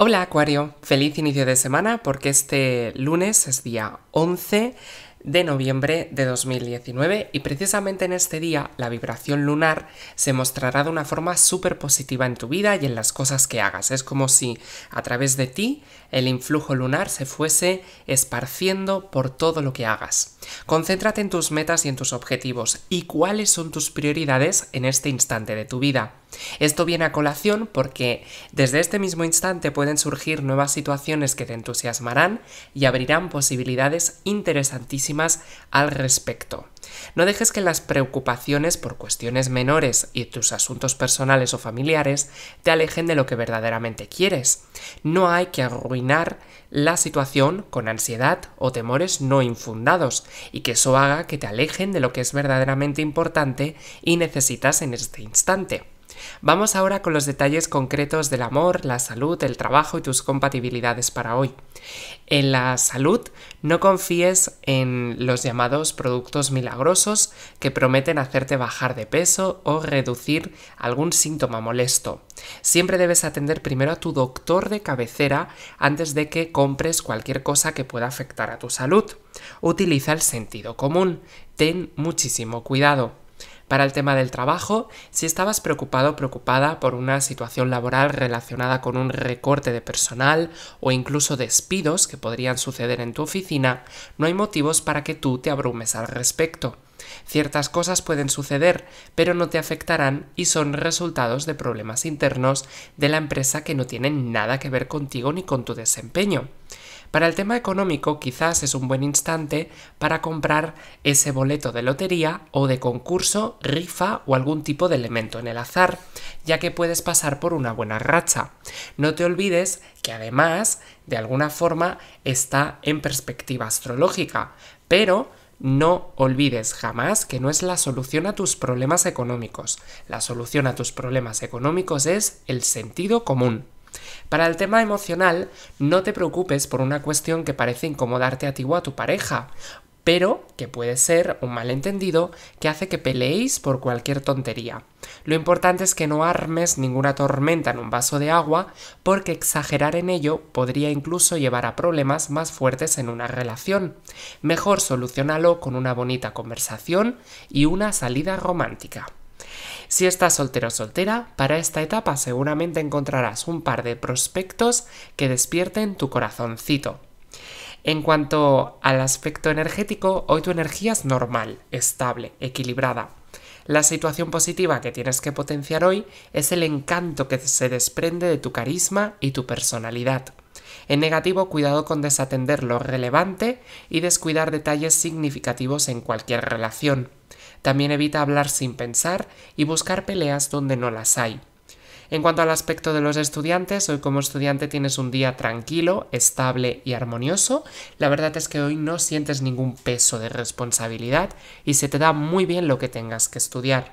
Hola Acuario, feliz inicio de semana porque este lunes es día 11 de noviembre de 2019 y precisamente en este día la vibración lunar se mostrará de una forma súper positiva en tu vida y en las cosas que hagas. Es como si a través de ti el influjo lunar se fuese esparciendo por todo lo que hagas. Concéntrate en tus metas y en tus objetivos y cuáles son tus prioridades en este instante de tu vida. Esto viene a colación porque desde este mismo instante pueden surgir nuevas situaciones que te entusiasmarán y abrirán posibilidades interesantísimas al respecto. No dejes que las preocupaciones por cuestiones menores y tus asuntos personales o familiares te alejen de lo que verdaderamente quieres. No hay que arruinar la situación con ansiedad o temores no infundados y que eso haga que te alejen de lo que es verdaderamente importante y necesitas en este instante. Vamos ahora con los detalles concretos del amor, la salud, el trabajo y tus compatibilidades para hoy. En la salud, no confíes en los llamados productos milagrosos que prometen hacerte bajar de peso o reducir algún síntoma molesto. Siempre debes atender primero a tu doctor de cabecera antes de que compres cualquier cosa que pueda afectar a tu salud. Utiliza el sentido común. Ten muchísimo cuidado. Para el tema del trabajo, si estabas preocupado o preocupada por una situación laboral relacionada con un recorte de personal o incluso despidos que podrían suceder en tu oficina, no hay motivos para que tú te abrumes al respecto. Ciertas cosas pueden suceder, pero no te afectarán y son resultados de problemas internos de la empresa que no tienen nada que ver contigo ni con tu desempeño. Para el tema económico quizás es un buen instante para comprar ese boleto de lotería o de concurso, rifa o algún tipo de elemento en el azar, ya que puedes pasar por una buena racha. No te olvides que además, de alguna forma, está en perspectiva astrológica, pero no olvides jamás que no es la solución a tus problemas económicos. La solución a tus problemas económicos es el sentido común. Para el tema emocional, no te preocupes por una cuestión que parece incomodarte a ti o a tu pareja, pero que puede ser un malentendido que hace que peleéis por cualquier tontería. Lo importante es que no armes ninguna tormenta en un vaso de agua porque exagerar en ello podría incluso llevar a problemas más fuertes en una relación. Mejor solucionalo con una bonita conversación y una salida romántica. Si estás soltero o soltera, para esta etapa seguramente encontrarás un par de prospectos que despierten tu corazoncito. En cuanto al aspecto energético, hoy tu energía es normal, estable, equilibrada. La situación positiva que tienes que potenciar hoy es el encanto que se desprende de tu carisma y tu personalidad. En negativo, cuidado con desatender lo relevante y descuidar detalles significativos en cualquier relación. También evita hablar sin pensar y buscar peleas donde no las hay. En cuanto al aspecto de los estudiantes, hoy como estudiante tienes un día tranquilo, estable y armonioso. La verdad es que hoy no sientes ningún peso de responsabilidad y se te da muy bien lo que tengas que estudiar.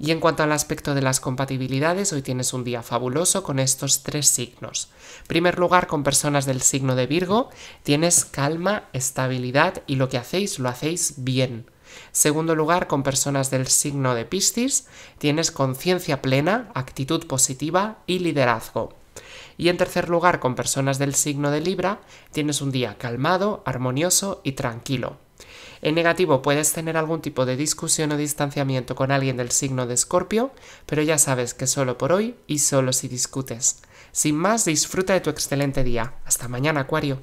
Y en cuanto al aspecto de las compatibilidades, hoy tienes un día fabuloso con estos tres signos. En primer lugar, con personas del signo de Virgo, tienes calma, estabilidad y lo que hacéis lo hacéis bien. Segundo lugar, con personas del signo de Piscis tienes conciencia plena, actitud positiva y liderazgo. Y en tercer lugar, con personas del signo de Libra, tienes un día calmado, armonioso y tranquilo. En negativo puedes tener algún tipo de discusión o distanciamiento con alguien del signo de Escorpio, pero ya sabes que solo por hoy y solo si discutes. Sin más, disfruta de tu excelente día. Hasta mañana, Acuario.